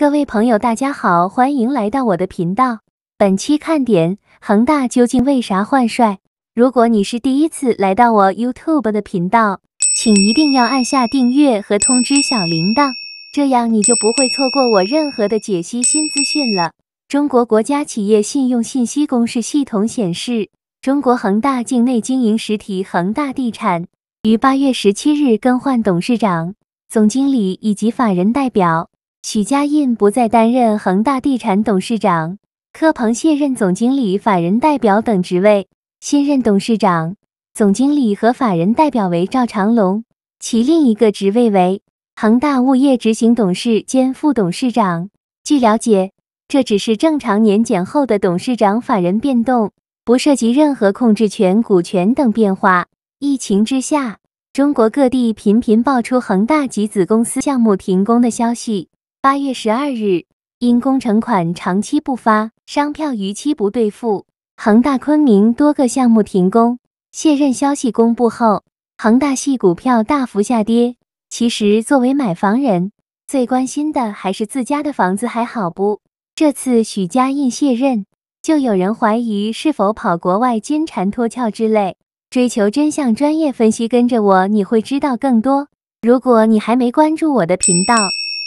各位朋友，大家好，欢迎来到我的频道。本期看点：恒大究竟为啥换帅？如果你是第一次来到我 YouTube 的频道，请一定要按下订阅和通知小铃铛，这样你就不会错过我任何的解析新资讯了。中国国家企业信用信息公示系统显示，中国恒大境内经营实体恒大地产于八月十七日更换董事长、总经理以及法人代表。许家印不再担任恒大地产董事长，柯鹏卸任总经理、法人代表等职位，新任董事长、总经理和法人代表为赵长龙，其另一个职位为恒大物业执行董事兼副董事长。据了解，这只是正常年检后的董事长法人变动，不涉及任何控制权、股权等变化。疫情之下，中国各地频频爆出恒大及子公司项目停工的消息。八月十二日，因工程款长期不发，商票逾期不兑付，恒大昆明多个项目停工。卸任消息公布后，恒大系股票大幅下跌。其实，作为买房人，最关心的还是自家的房子还好不？这次许家印卸任，就有人怀疑是否跑国外金蝉脱壳之类。追求真相，专业分析，跟着我你会知道更多。如果你还没关注我的频道。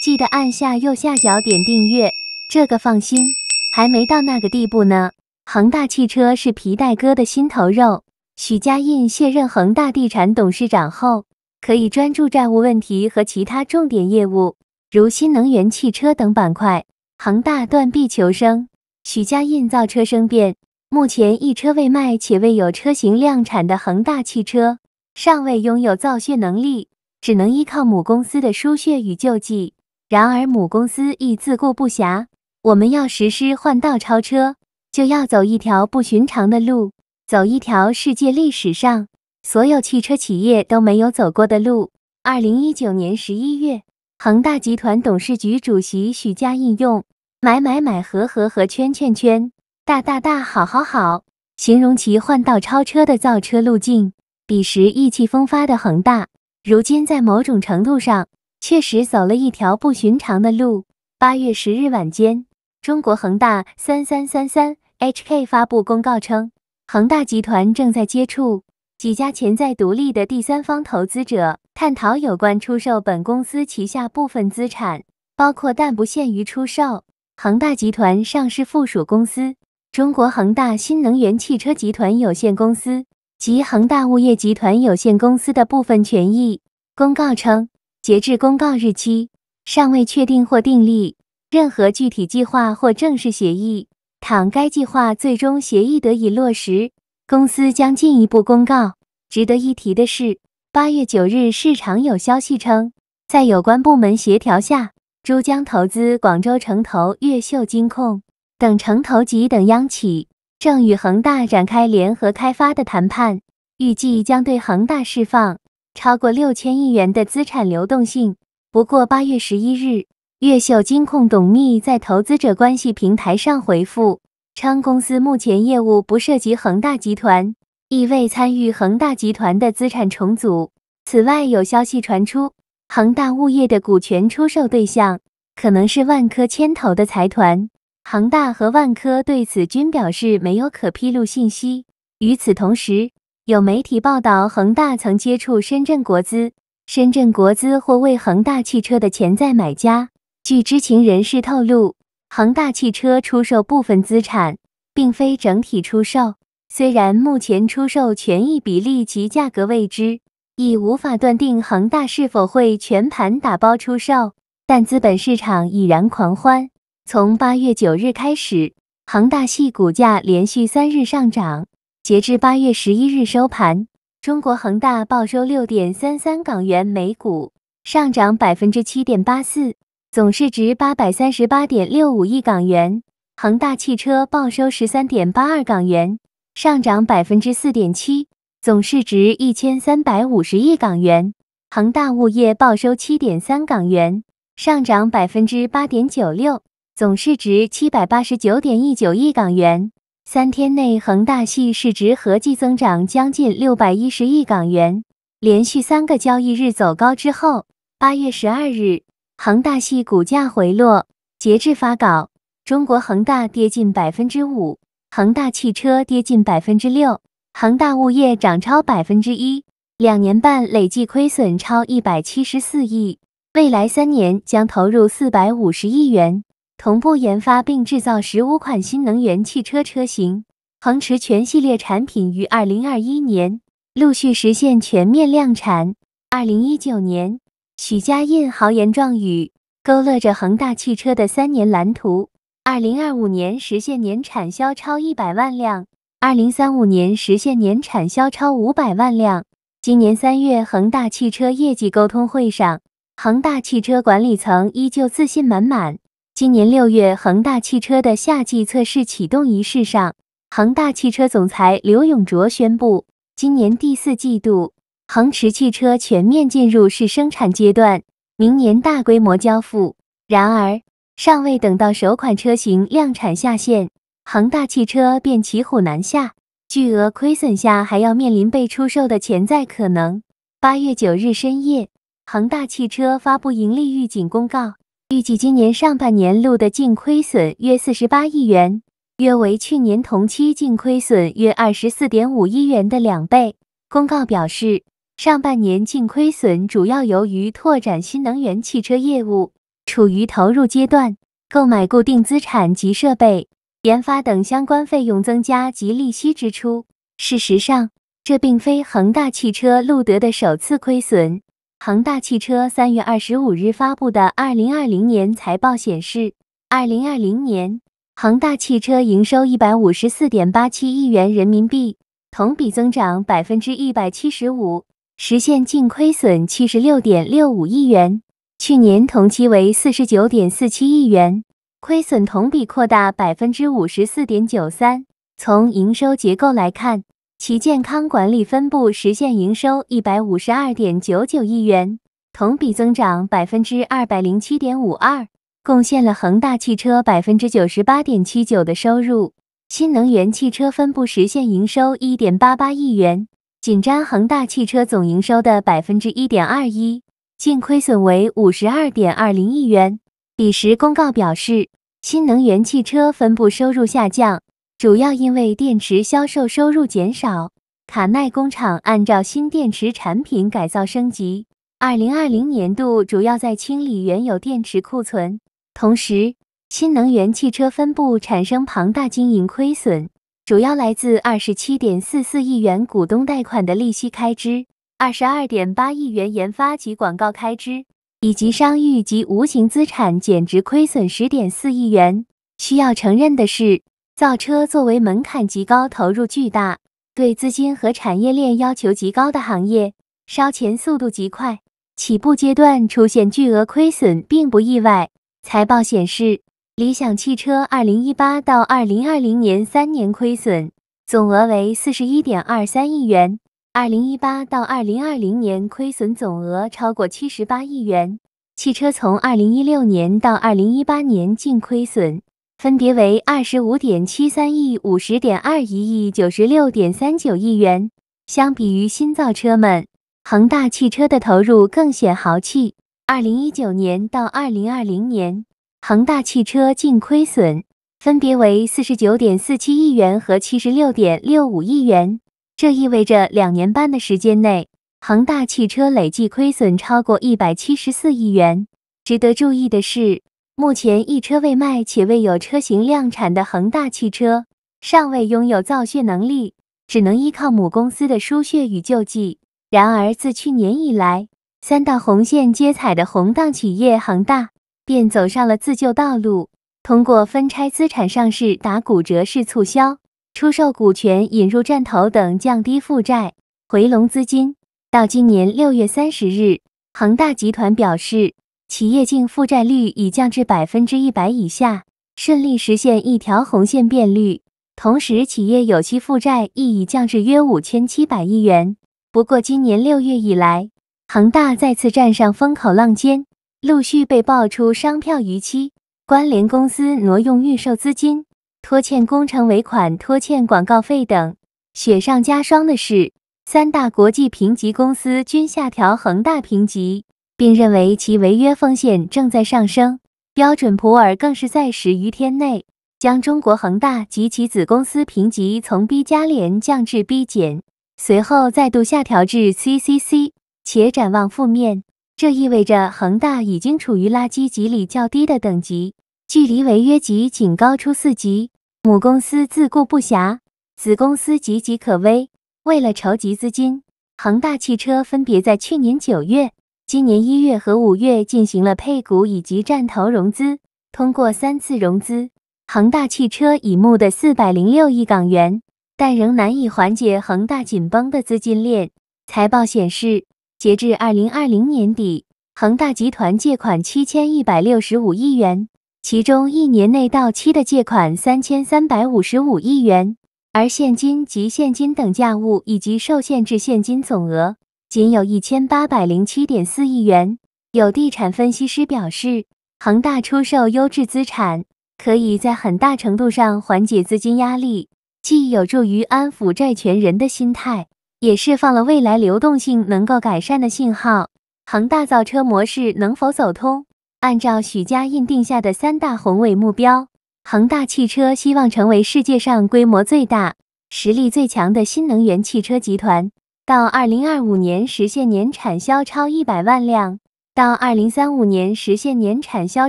记得按下右下角点订阅，这个放心，还没到那个地步呢。恒大汽车是皮带哥的心头肉。许家印卸任恒大地产董事长后，可以专注债务问题和其他重点业务，如新能源汽车等板块。恒大断臂求生，许家印造车生变。目前一车未卖且未有车型量产的恒大汽车，尚未拥有造血能力，只能依靠母公司的输血与救济。然而，母公司亦自顾不暇。我们要实施换道超车，就要走一条不寻常的路，走一条世界历史上所有汽车企业都没有走过的路。二零一九年十一月，恒大集团董事局主席许家印用“买买买、和和和，圈圈圈、大大大、好好好”形容其换道超车的造车路径。彼时意气风发的恒大，如今在某种程度上。确实走了一条不寻常的路。八月十日晚间，中国恒大（三三三三 .HK） 发布公告称，恒大集团正在接触几家潜在独立的第三方投资者，探讨有关出售本公司旗下部分资产，包括但不限于出售恒大集团上市附属公司中国恒大新能源汽车集团有限公司及恒大物业集团有限公司的部分权益。公告称。截至公告日期，尚未确定或订立任何具体计划或正式协议。倘该计划最终协议得以落实，公司将进一步公告。值得一提的是，八月九日市场有消息称，在有关部门协调下，珠江投资、广州城投、越秀金控等城投及等央企正与恒大展开联合开发的谈判，预计将对恒大释放。超过六千亿元的资产流动性。不过，八月十一日，越秀金控董秘在投资者关系平台上回复称，公司目前业务不涉及恒大集团，亦未参与恒大集团的资产重组。此外，有消息传出，恒大物业的股权出售对象可能是万科牵头的财团。恒大和万科对此均表示没有可披露信息。与此同时，有媒体报道，恒大曾接触深圳国资，深圳国资或为恒大汽车的潜在买家。据知情人士透露，恒大汽车出售部分资产，并非整体出售。虽然目前出售权益比例及价格未知，亦无法断定恒大是否会全盘打包出售，但资本市场已然狂欢。从八月九日开始，恒大系股价连续三日上涨。截至八月十一日收盘，中国恒大报收六点三三港元每股，上涨百分之七点八四，总市值八百三十八点六五亿港元。恒大汽车报收十三点八二港元，上涨百分之四点七，总市值一千三百五十亿港元。恒大物业报收七点三港元，上涨百分之八点九六，总市值七百八十九点一九亿港元。三天内，恒大系市值合计增长将近六百一十亿港元。连续三个交易日走高之后，八月十二日，恒大系股价回落。截至发稿，中国恒大跌近百分之五，恒大汽车跌近百分之六，恒大物业涨超百分之一。两年半累计亏损超一百七十四亿，未来三年将投入四百五十亿元。同步研发并制造十五款新能源汽车车型，恒驰全系列产品于二零二一年陆续实现全面量产。二零一九年，许家印豪言壮语，勾勒着恒大汽车的三年蓝图：二零二五年实现年产销超一百万辆；二零三五年实现年产销超五百万辆。今年三月，恒大汽车业绩沟通会上，恒大汽车管理层依旧自信满满。今年六月，恒大汽车的夏季测试启动仪式上，恒大汽车总裁刘永灼宣布，今年第四季度，恒驰汽车全面进入试生产阶段，明年大规模交付。然而，尚未等到首款车型量产下线，恒大汽车便骑虎难下，巨额亏损下还要面临被出售的潜在可能。八月九日深夜，恒大汽车发布盈利预警公告。预计今年上半年路的净亏损约四十八亿元，约为去年同期净亏损约二十四点五亿元的两倍。公告表示，上半年净亏损主要由于拓展新能源汽车业务处于投入阶段，购买固定资产及设备、研发等相关费用增加及利息支出。事实上，这并非恒大汽车路得的首次亏损。恒大汽车三月二十五日发布的二零二零年财报显示，二零二零年恒大汽车营收一百五十四点八七亿元人民币，同比增长百分之一百七十五，实现净亏损七十六点六五亿元，去年同期为四十九点四七亿元，亏损同比扩大百分之五十四点九三。从营收结构来看，其健康管理分部实现营收一百五十二点九九亿元，同比增长百分之二百零七点五二，贡献了恒大汽车百分之九十八点七九的收入。新能源汽车分部实现营收一点八八亿元，仅占恒大汽车总营收的百分之一点二一，净亏损为五十二点二零亿元。彼时公告表示，新能源汽车分部收入下降。主要因为电池销售收入减少，卡耐工厂按照新电池产品改造升级。二零二零年度主要在清理原有电池库存，同时新能源汽车分部产生庞大经营亏损，主要来自二十七点四四亿元股东贷款的利息开支，二十二点八亿元研发及广告开支，以及商誉及无形资产减值亏损十点四亿元。需要承认的是。造车作为门槛极高、投入巨大、对资金和产业链要求极高的行业，烧钱速度极快，起步阶段出现巨额亏损并不意外。财报显示，理想汽车2018到2020年三年亏损总额为四十一点二三亿元，2018到2020年亏损总额超过七十八亿元。汽车从2016年到2018年净亏损。分别为二十五点七三亿、五十点二一亿、九十六点三九亿元。相比于新造车们，恒大汽车的投入更显豪气。二零一九年到二零二零年，恒大汽车净亏损分别为四十九点四七亿元和七十六点六五亿元。这意味着两年半的时间内，恒大汽车累计亏损超过一百七十四亿元。值得注意的是。目前，一车未卖且未有车型量产的恒大汽车尚未拥有造血能力，只能依靠母公司的输血与救济。然而，自去年以来，三道红线接彩的红档企业恒大便走上了自救道路，通过分拆资产上市、打骨折式促销、出售股权、引入战投等降低负债、回笼资金。到今年六月三十日，恒大集团表示。企业净负债率已降至百分之一百以下，顺利实现一条红线变绿。同时，企业有息负债亦已降至约五千七百亿元。不过，今年六月以来，恒大再次站上风口浪尖，陆续被爆出商票逾期、关联公司挪用预售资金、拖欠工程尾款、拖欠广告费等。雪上加霜的是，三大国际评级公司均下调恒大评级。并认为其违约风险正在上升。标准普尔更是在十余天内将中国恒大及其子公司评级从 B 加连降至 B 减，随后再度下调至 CCC，且展望负面。这意味着恒大已经处于垃圾级里较低的等级，距离违约级仅高出四级。母公司自顾不暇，子公司岌岌可危。为了筹集资金，恒大汽车分别在去年九月。今年一月和五月进行了配股以及战投融资，通过三次融资，恒大汽车已募的四百零六亿港元，但仍难以缓解恒大紧绷的资金链。财报显示，截至二零二零年底，恒大集团借款七千一百六十五亿元，其中一年内到期的借款三千三百五十五亿元，而现金及现金等价物以及受限制现金总额。仅有一千八百零七点四亿元。有地产分析师表示，恒大出售优质资产，可以在很大程度上缓解资金压力，既有助于安抚债权人的心态，也释放了未来流动性能够改善的信号。恒大造车模式能否走通？按照许家印定下的三大宏伟目标，恒大汽车希望成为世界上规模最大、实力最强的新能源汽车集团。到二零二五年实现年产销超一百万辆，到二零三五年实现年产销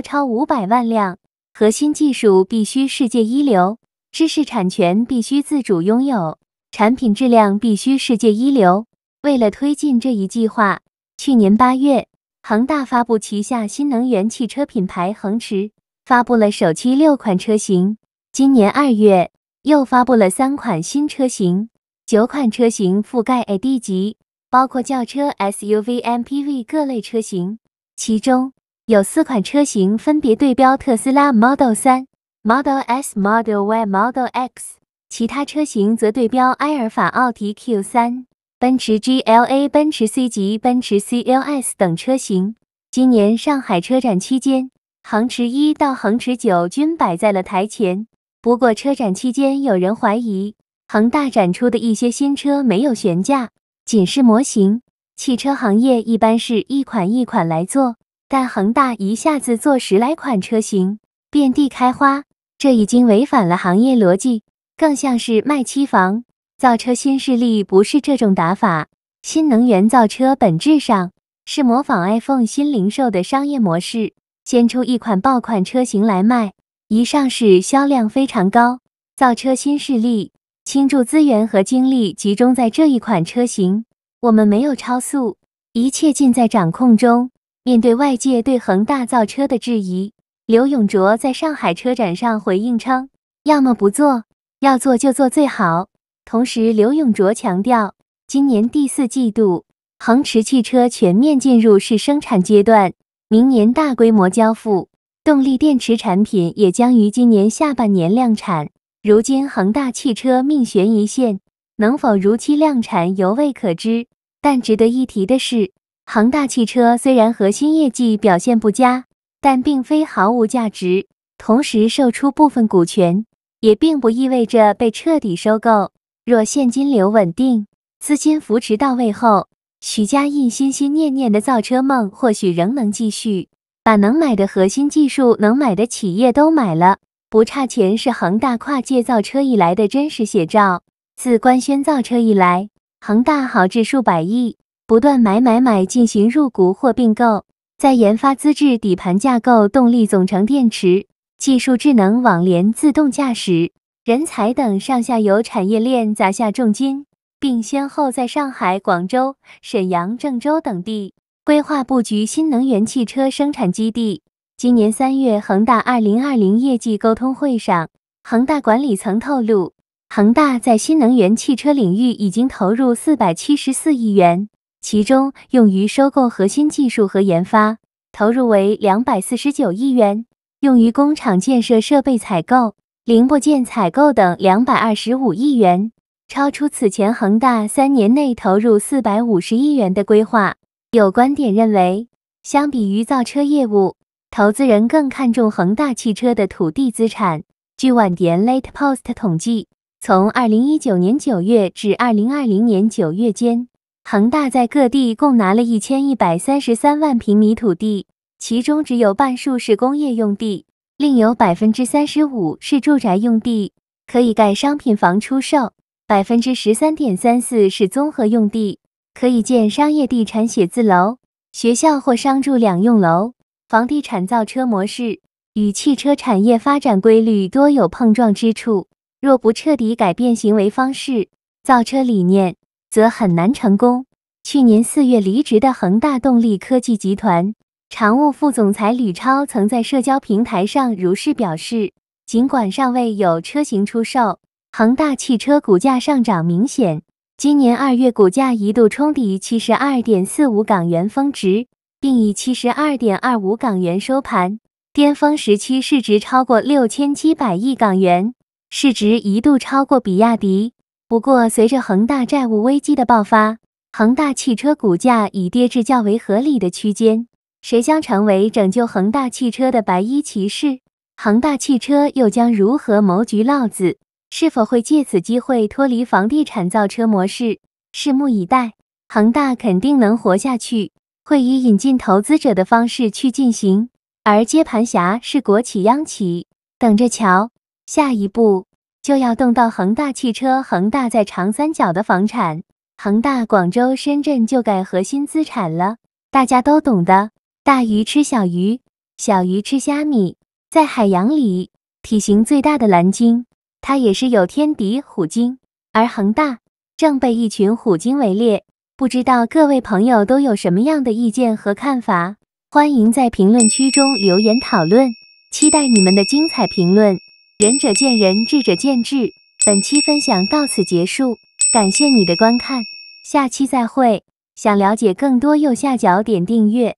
超五百万辆。核心技术必须世界一流，知识产权必须自主拥有，产品质量必须世界一流。为了推进这一计划，去年八月，恒大发布旗下新能源汽车品牌恒驰，发布了首期六款车型。今年二月，又发布了三款新车型。九款车型覆盖 A D 级，包括轿车、S U V、M P V 各类车型，其中有四款车型分别对标特斯拉 Model 三、Model S、Model Y、Model X，其他车型则对标埃尔法·奥迪 Q 三、奔驰 G L A、奔驰 C 级、奔驰 C L S 等车型。今年上海车展期间，恒驰一到恒驰九均摆在了台前。不过车展期间，有人怀疑。恒大展出的一些新车没有悬架，仅是模型。汽车行业一般是一款一款来做，但恒大一下子做十来款车型，遍地开花，这已经违反了行业逻辑，更像是卖期房。造车新势力不是这种打法，新能源造车本质上是模仿 iPhone 新零售的商业模式，先出一款爆款车型来卖，一上市销量非常高。造车新势力。倾注资源和精力集中在这一款车型，我们没有超速，一切尽在掌控中。面对外界对恒大造车的质疑，刘永灼在上海车展上回应称：“要么不做，要做就做最好。”同时，刘永灼强调，今年第四季度，恒驰汽车全面进入试生产阶段，明年大规模交付。动力电池产品也将于今年下半年量产。如今恒大汽车命悬一线，能否如期量产犹未可知。但值得一提的是，恒大汽车虽然核心业绩表现不佳，但并非毫无价值。同时，售出部分股权也并不意味着被彻底收购。若现金流稳定，资金扶持到位后，许家印心心念念的造车梦或许仍能继续。把能买的核心技术、能买的企业都买了。不差钱是恒大跨界造车以来的真实写照。自官宣造车以来，恒大豪掷数百亿，不断买买买，进行入股或并购，在研发资质、底盘架构、动力总成、电池技术、智能网联、自动驾驶、人才等上下游产业链砸下重金，并先后在上海、广州、沈阳、郑州等地规划布局新能源汽车生产基地。今年三月，恒大二零二零业绩沟通会上，恒大管理层透露，恒大在新能源汽车领域已经投入四百七十四亿元，其中用于收购核心技术和研发，投入为两百四十九亿元，用于工厂建设、设备采购、零部件采购等两百二十五亿元，超出此前恒大三年内投入四百五十亿元的规划。有观点认为，相比于造车业务。投资人更看重恒大汽车的土地资产。据晚点 Late Post 统计，从二零一九年九月至二零二零年九月间，恒大在各地共拿了一千一百三十三万平米土地，其中只有半数是工业用地，另有百分之三十五是住宅用地，可以盖商品房出售；百分之十三点三四是综合用地，可以建商业地产、写字楼、学校或商住两用楼。房地产造车模式与汽车产业发展规律多有碰撞之处，若不彻底改变行为方式、造车理念，则很难成功。去年四月离职的恒大动力科技集团常务副总裁吕超曾在社交平台上如是表示：“尽管尚未有车型出售，恒大汽车股价上涨明显，今年二月股价一度冲抵七十二点四五港元峰值。”并以七十二点二五港元收盘，巅峰时期市值超过六千七百亿港元，市值一度超过比亚迪。不过，随着恒大债务危机的爆发，恒大汽车股价已跌至较为合理的区间。谁将成为拯救恒大汽车的白衣骑士？恒大汽车又将如何谋局浪子？是否会借此机会脱离房地产造车模式？拭目以待。恒大肯定能活下去。会以引进投资者的方式去进行，而接盘侠是国企央企，等着瞧。下一步就要动到恒大汽车、恒大在长三角的房产、恒大广州、深圳就改核心资产了，大家都懂的。大鱼吃小鱼，小鱼吃虾米，在海洋里体型最大的蓝鲸，它也是有天敌虎鲸，而恒大正被一群虎鲸围猎。不知道各位朋友都有什么样的意见和看法，欢迎在评论区中留言讨论，期待你们的精彩评论。仁者见仁，智者见智。本期分享到此结束，感谢你的观看，下期再会。想了解更多，右下角点订阅。